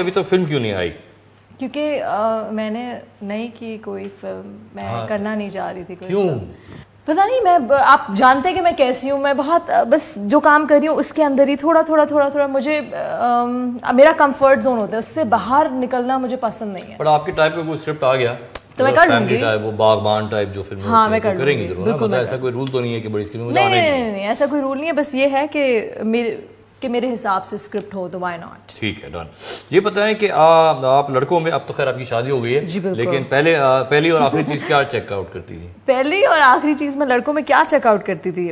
अभी तो फिल्म क्यों नहीं आई क्योंकि मैंने नहीं की कोई फिल्म मैं हाँ। करना नहीं चाह रही थी कोई क्यों पता नहीं मैं आप जानते हैं कि मैं कैसी हूँ मैं बहुत बस जो काम कर रही हूँ उसके अंदर ही थोड़ा थोड़ा थोड़ा थोड़ा मुझे आ, मेरा कंफर्ट जोन होता है उससे बाहर निकलना मुझे पसंद नहीं है पर आपके टाइप का कोई स्क्रिप्ट आ गया तो मैं तो कर लूंगी टाइप वो बागबान टाइप जो फिल्म हाँ मैं कर करेंगी जरूर मतलब ऐसा कोई रूल तो नहीं है कि बड़ी स्क्रीन नहीं नहीं नहीं ऐसा कोई रूल नहीं है बस ये है कि मेरे कि मेरे हिसाब से स्क्रिप्ट हो तो वाई नॉट ठीक है डन ये है कि आ, आप लड़कों में अब तो खैर आपकी शादी हो गई है जी लेकिन पहले आ, पहली और आखिरी चीज़ क्या चेकआउट करती थी पहली और आखिरी चीज़ मैं लड़कों में क्या चेकआउट करती थी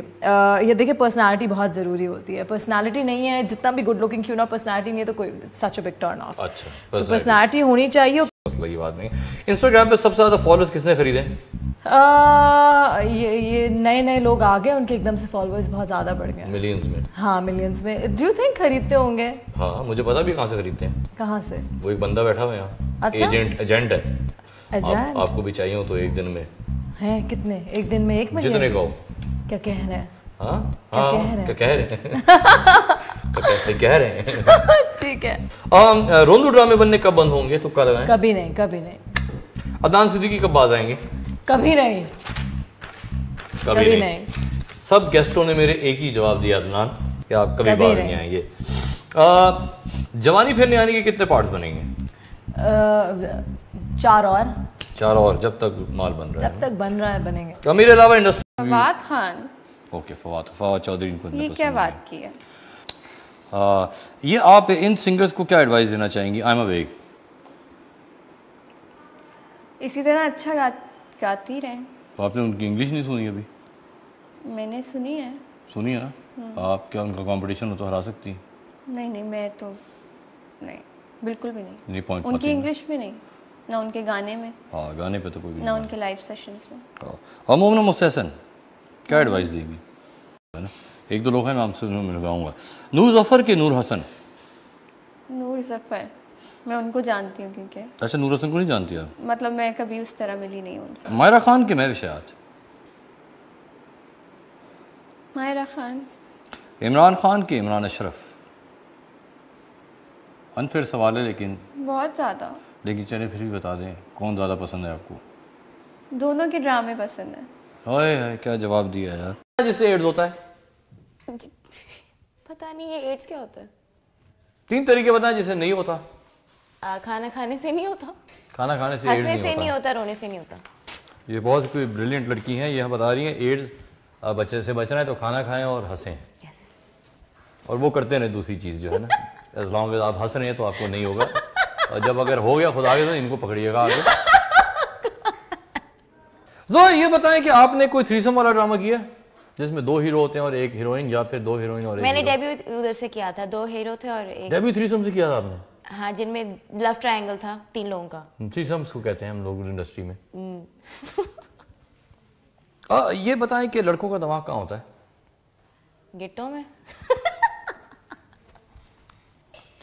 ये देखिए पर्सनैलिटी बहुत ज़रूरी होती है पर्सनैलिटी नहीं है जितना भी गुड लुकिंग क्यों ना पर्सनैलिटी नहीं है तो कोई such a big turn off अच्छा पर्सनैलिटी तो होनी चाहिए कोई बात नहीं इंस्टाग्राम पे सबसे ज़्यादा फॉलोअर्स किसने खरीदे आ, ये नए नए लोग आ गए उनके एकदम से फॉलोअर्स बहुत ज़्यादा बढ़ गए मिलियंस में हाँ मिलियंस में डू यू थिंक खरीदते होंगे हाँ मुझे पता भी कहाँ से खरीदते हैं कहाँ से वो एक बंदा बैठा हुआ यहाँ अच्छा? एजेंट एजेंट है एजेंट? आप, आपको भी चाहिए हो तो एक दिन में है कितने एक दिन में एक महीने जितने कहो क्या कह रहे हैं हाँ क्या, हाँ क्या कह रहे हैं तो कैसे कह रहे हैं ठीक है आ, रोनू ड्रामे बनने कब बंद होंगे तो कर रहे कभी नहीं कभी नहीं अदान सिद्दीकी कब बाज आएंगे कभी नहीं कभी, कभी नहीं।, नहीं सब गेस्टों ने मेरे एक ही जवाब दिया अदनान कि आप कभी, कभी बाज नहीं, आएंगे uh, जवानी फिरने आने के कितने पार्ट्स बनेंगे uh, चार और चार और जब तक माल बन रहा है जब तक बन रहा है बनेंगे अमीर अलावा इंडस्ट्री फवाद खान ओके फवाद फवाद चौधरी ये तो क्या बात की है आ, हाँ। ये आप इन सिंगर्स को क्या एडवाइस देना चाहेंगी आई एम अवेक इसी तरह अच्छा गा, गाती रहें तो आपने उनकी इंग्लिश नहीं सुनी अभी मैंने सुनी है सुनी है ना हम्म। आप क्या उनका कंपटीशन हो तो हरा सकती नहीं नहीं मैं तो नहीं बिल्कुल भी नहीं, नहीं उनकी इंग्लिश में नहीं ना उनके गाने में हाँ गाने पे तो कोई भी ना उनके लाइव सेशंस में अमूमन हाँ। मुस्तैसन क्या एडवाइस देंगी है ना एक दो लोग हैं नाम से मैं लगाऊंगा नूर जफ़र के नूर हसन नूर जफ़र मैं उनको जानती हूँ क्योंकि अच्छा नूर हसन को नहीं जानती आप मतलब मैं कभी उस तरह मिली नहीं उनसे मायरा खान के मैं विषयात मायरा खान इमरान खान के इमरान अशरफ अनफेयर सवाल है लेकिन बहुत ज़्यादा लेकिन चले फिर भी बता दें कौन ज़्यादा पसंद है आपको दोनों के ड्रामे पसंद है हाय हाय क्या जवाब दिया यार जिससे एड्स होता है पता नहीं ये एड्स क्या होता है तीन तरीके बताएं जिसे नहीं होता आ, खाना खाने से नहीं होता खाना खाने से हंसने से नहीं होता रोने से नहीं होता ये बहुत कोई ब्रिलियंट लड़की हैं ये हम बता रही हैं एड्स बच्चे से बचना है तो खाना खाएं और हंसें और वो करते रहे दूसरी चीज़ जो है ना एज लॉन्ग एज आप हंस रहे हैं तो आपको नहीं होगा और जब अगर हो गया खुदा के तो इनको पकड़िएगा आगे जो तो ये बताएं कि आपने कोई थ्रीसम वाला ड्रामा किया जिसमें दो हीरो होते हैं और एक हीरोइन या फिर दो हीरोइन और मैंने डेब्यू उधर से किया था दो हीरो थे और एक डेब्यू थ्रीसम से किया था आपने हाँ जिनमें लव ट्रायंगल था तीन लोगों का थ्रीसम्स को कहते हैं हम लोग इंडस्ट्री में हम्म। आ, ये बताएं कि लड़कों का दिमाग कहाँ होता है गिट्टों में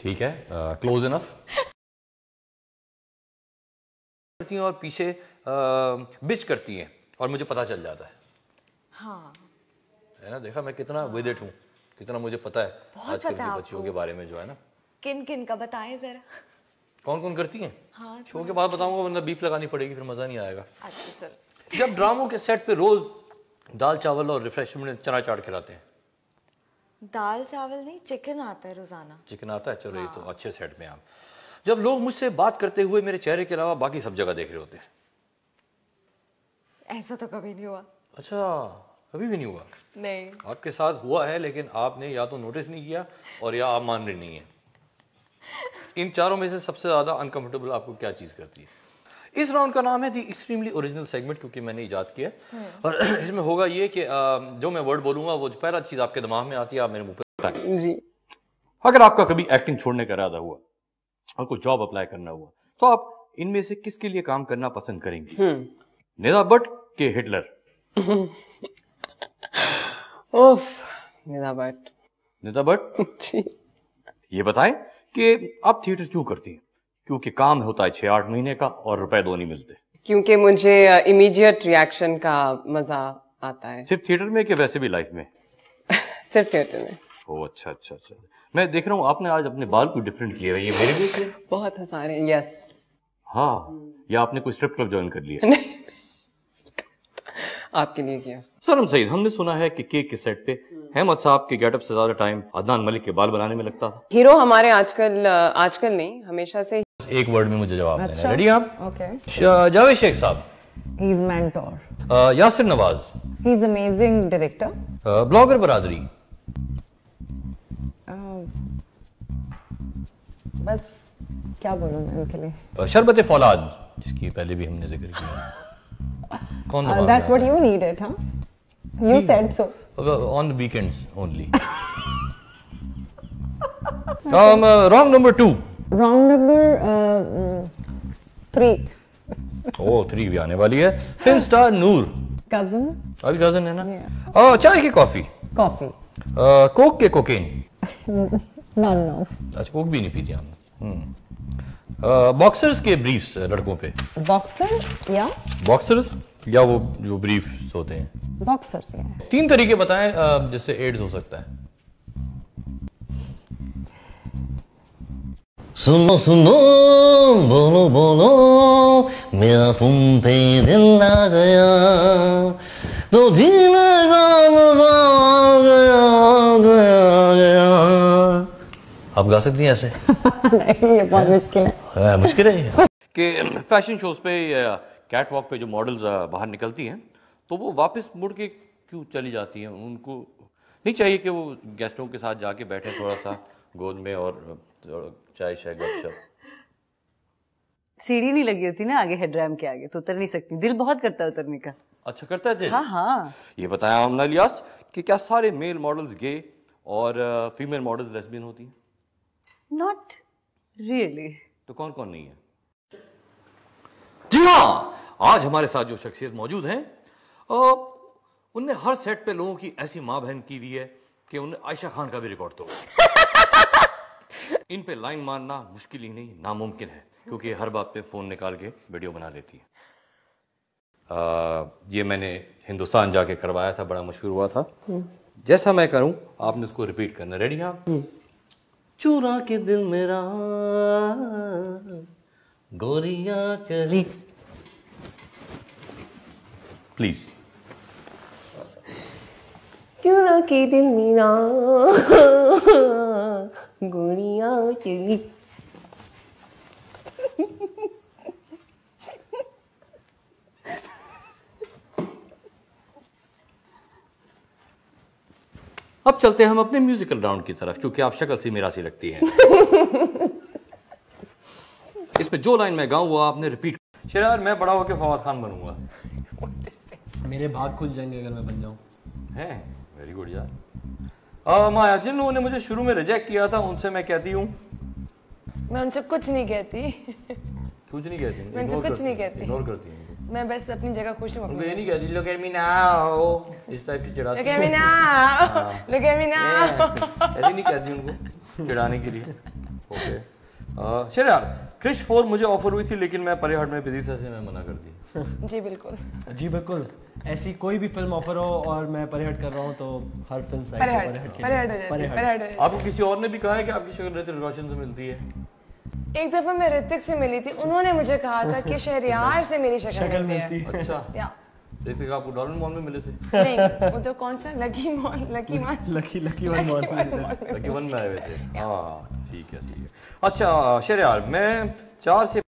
ठीक है क्लोज इनफ करती हैं और पीछे बिच करती हैं और मुझे पता चल जाता है हाँ है ना देखा मैं कितना विदिट हाँ। हूँ कितना मुझे पता है आजकल के बच्चियों के बारे में जो है ना किन किन का बताए जरा कौन कौन करती हैं हाँ, शो के बाद बताऊंगा वरना बीप लगानी पड़ेगी फिर मजा नहीं आएगा अच्छा चल जब ड्रामों के सेट पे रोज दाल चावल और रिफ्रेशमेंट चना चाट खिलाते हैं दाल चावल नहीं चिकन आता है रोजाना चिकन आता है चलो हाँ। ये तो हाँ। अच्छे सेट में आप जब लोग मुझसे बात करते हुए मेरे चेहरे के अलावा बाकी सब जगह देख रहे होते हैं ऐसा तो कभी नहीं हुआ अच्छा कभी भी नहीं हुआ नहीं आपके साथ हुआ है लेकिन आपने या तो नोटिस नहीं किया और या आप मान रहे नहीं है इन चारों में से सबसे ज़्यादा अनकंफर्टेबल आपको क्या चीज़ करती है इस राउंड का नाम है दी एक्सट्रीमली ओरिजिनल सेगमेंट क्योंकि मैंने ईजाद किया हम्म। और इसमें होगा ये कि जो मैं वर्ड बोलूंगा वो पहला चीज़ आपके दिमाग में आती है आप मेरे मुंह पर जी अगर आपका कभी एक्टिंग छोड़ने का इरादा हुआ और कोई जॉब अप्लाई करना हुआ तो आप इनमें से किसके लिए काम करना पसंद करेंगे हम्म। नेता बट के हिटलर ओफ निदा भट्ट भट्ट ये बताएं कि आप थिएटर क्यों करती हैं क्योंकि काम होता है छह आठ महीने का और रुपए दो नहीं मिलते क्योंकि मुझे इमीडिएट रिएक्शन का मजा आता है सिर्फ थिएटर में कि वैसे भी लाइफ में सिर्फ थिएटर में ओ अच्छा अच्छा अच्छा मैं देख रहा हूँ आपने आज अपने बाल को डिफरेंट किए ये मेरे भी बहुत हंसा रहे हैं यस हाँ या आपने कोई स्ट्रिप क्लब ज्वाइन कर लिया आपके लिए किया सर हम सईद हमने सुना है कि केक के सेट पे अहमद साहब के गेटअप से ज्यादा टाइम अदनान मलिक के बाल बनाने में लगता था हीरो हमारे आजकल आजकल नहीं हमेशा से एक वर्ड में मुझे जवाब अच्छा? रेडी आप ओके जावेद शेख साहब he is mentor Yasir Nawaz he is amazing director blogger बरादरी बस क्या बोलूं मैं उनके लिए शरबत फौलाद जिसकी पहले भी हमने जिक्र किया कौन uh, that's what you needed huh you said so on the weekends only um uh, wrong number 2 wrong number uh, 3 O three भी आने वाली है फिल्म स्टार नूर कजन अभी कजन है ना yeah. ओ चाय की कॉफी कॉफी कोक के कोकेन नॉन नो अच्छा कोक भी नहीं पीती हमने बॉक्सर्स हम्म। के ब्रीफ्स लड़कों पे बॉक्सर या बॉक्सर्स या वो जो ब्रीफ्स होते हैं बॉक्सर्स है। तीन तरीके बताएं जिससे एड्स हो सकता है सुनो सुनो बोलो बोलो मेरा तुम पे दिल आ गया तो जी आप गा सकती हैं ऐसे नहीं ये बहुत मुश्किल है मुश्किल है कि फैशन शोज पे कैट वॉक पे जो मॉडल्स बाहर निकलती हैं तो वो वापस मुड़ के क्यों चली जाती हैं उनको नहीं चाहिए कि वो गेस्टों के साथ जाके बैठे थोड़ा सा गोद में और चाय शाय गपशप सीढ़ी नहीं लगी होती ना आगे हेड रैम के आगे तो उतर नहीं सकती दिल बहुत करता है उतरने का अच्छा करता है दिल हाँ हाँ ये बताया हमने लियास कि क्या सारे मेल मॉडल्स गे और फीमेल मॉडल्स लेस्बियन होती हैं नॉट रियली तो कौन कौन नहीं है जी हाँ आज हमारे साथ जो शख्सियत मौजूद हैं उनने हर सेट पे लोगों की ऐसी मां बहन की हुई है कि उन्हें आयशा खान का भी रिकॉर्ड तो इन पे लाइन मारना मुश्किल ही नहीं नामुमकिन है क्योंकि हर बात पे फोन निकाल के वीडियो बना लेती है आ, ये मैंने हिंदुस्तान जाके करवाया था बड़ा मशहूर हुआ था हम्म। जैसा मैं करूं आपने उसको रिपीट करना रेडी आप हाँ। हम्म। चुरा के दिल मेरा गोरिया चली प्लीज चुरा के दिल मेरा गोरिया चली अब चलते हैं हम अपने म्यूजिकल राउंड की तरफ क्योंकि आप शक्ल सी मेरा सी लगती हैं इसमें जो लाइन मैं गाऊँ वो आपने रिपीट शरार मैं बड़ा होकर फवाद खान बनूंगा मेरे भाग खुल जाएंगे अगर मैं बन जाऊँ हैं वेरी गुड यार माया जिन लोगों ने मुझे शुरू में रिजेक्ट किया था उनसे मैं कहती हूँ मैं उनसे कुछ नहीं कहती कुछ नहीं कहती मैं उनसे कुछ नहीं कहती इग्नोर करती हूँ मैं बस अपनी जगह खुश हूँ अपनी नहीं कहती लुक एट मी नाउ इस टाइप की चिढ़ाती look at me now look at me now ऐसे नहीं कहती उनको चिढ़ाने के लिए ओके शर यार क्रिश फोर मुझे ऑफर हुई थी लेकिन मैं परिहाट में बिजी था से मैं मना कर दी जी बिल्कुल जी बिल्कुल ऐसी कोई भी फिल्म ऑफर हो और मैं परिहट कर रहा हूँ तो हर फिल्म साइड परिहट परिहट आपको किसी और ने भी कहा है कि आपकी शुगर ऋतिक रोशन से मिलती है एक दफा मैं ऋतिक से मिली थी उन्होंने मुझे कहा था कि शहरियार से मेरी शक्ल मिलती है अच्छा या ऋतिक आपको डॉलन मॉल में मिले थे नहीं वो तो कौन सा lucky mall lucky mall lucky lucky one mall में लकी वन में आए थे हां ठीक है ठीक है अच्छा शहरियार मैं चार से